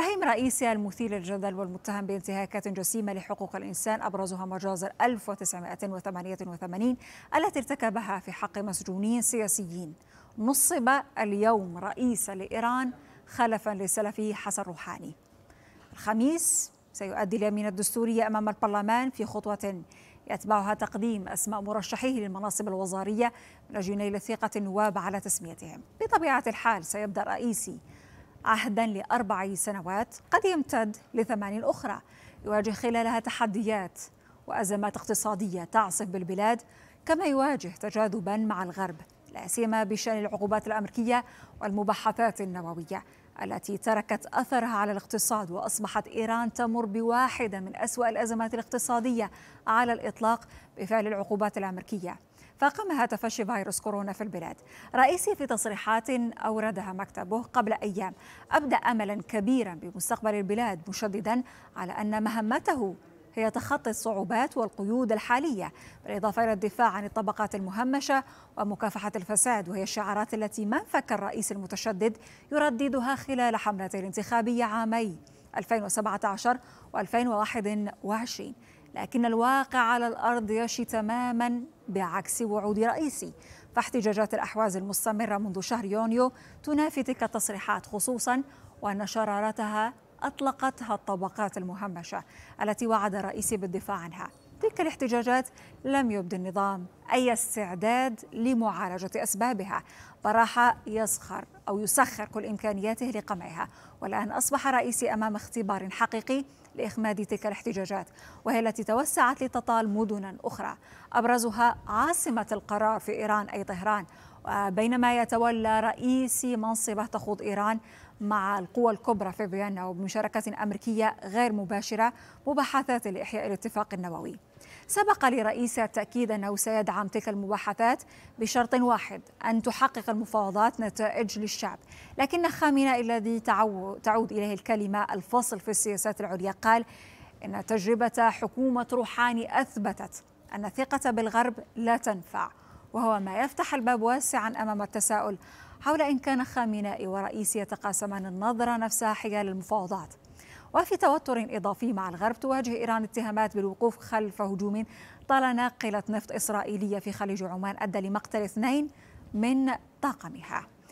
إبراهيم رئيسي المثير للجدل والمتهم بانتهاكات جسيمة لحقوق الإنسان أبرزها مجازر 1988 التي ارتكبها في حق مسجونين سياسيين نصب اليوم رئيسا لإيران خلفا لسلفه حسن روحاني الخميس سيؤدي اليمين الدستورية أمام البرلمان في خطوة يتبعها تقديم أسماء مرشحيه للمناصب الوزارية من أجل نيل ثقة النواب على تسميتهم بطبيعة الحال سيبدأ رئيسي عهدا لأربع سنوات قد يمتد لثمان أخرى يواجه خلالها تحديات وأزمات اقتصادية تعصف بالبلاد كما يواجه تجاذبا مع الغرب لا سيما بشان العقوبات الأمريكية والمباحثات النووية التي تركت أثرها على الاقتصاد وأصبحت إيران تمر بواحدة من أسوأ الأزمات الاقتصادية على الإطلاق بفعل العقوبات الأمريكية فاقمها تفشي فيروس كورونا في البلاد رئيسي في تصريحات أوردها مكتبه قبل أيام أبدى أملا كبيرا بمستقبل البلاد مشددا على أن مهمته هي تخطي الصعوبات والقيود الحالية بالإضافة إلى الدفاع عن الطبقات المهمشة ومكافحة الفساد وهي الشعارات التي ما فك الرئيس المتشدد يرددها خلال حملته الانتخابية عامي 2017 و 2021 لكن الواقع على الأرض يشي تماما بعكس وعود رئيسي فاحتجاجات الأحواز المستمرة منذ شهر يونيو تنافي تلك التصريحات خصوصا وأن شرارتها أطلقتها الطبقات المهمشة التي وعد رئيسي بالدفاع عنها تلك الاحتجاجات لم يبدي النظام أي استعداد لمعالجة أسبابها فراح يسخر أو يسخر كل إمكانياته لقمعها والآن أصبح رئيسي أمام اختبار حقيقي لإخماد تلك الاحتجاجات وهي التي توسعت لتطال مدنا أخرى أبرزها عاصمة القرار في إيران أي طهران بينما يتولى رئيسي منصبه تخوض إيران مع القوى الكبرى في فيينا وبمشاركة أمريكية غير مباشرة مباحثات لإحياء الاتفاق النووي سبق لرئيس التأكيد أنه سيدعم تلك المباحثات بشرط واحد أن تحقق المفاوضات نتائج للشعب لكن خامنئي الذي تعود إليه الكلمة الفصل في السياسات العليا قال إن تجربة حكومة روحاني أثبتت أن الثقة بالغرب لا تنفع وهو ما يفتح الباب واسعا أمام التساؤل حول إن كان خامنائي ورئيسي يتقاسمان النظرة نفسها حيال المفاوضات وفي توتر إضافي مع الغرب تواجه إيران اتهامات بالوقوف خلف هجوم طال ناقلة نفط إسرائيلية في خليج عمان أدى لمقتل اثنين من طاقمها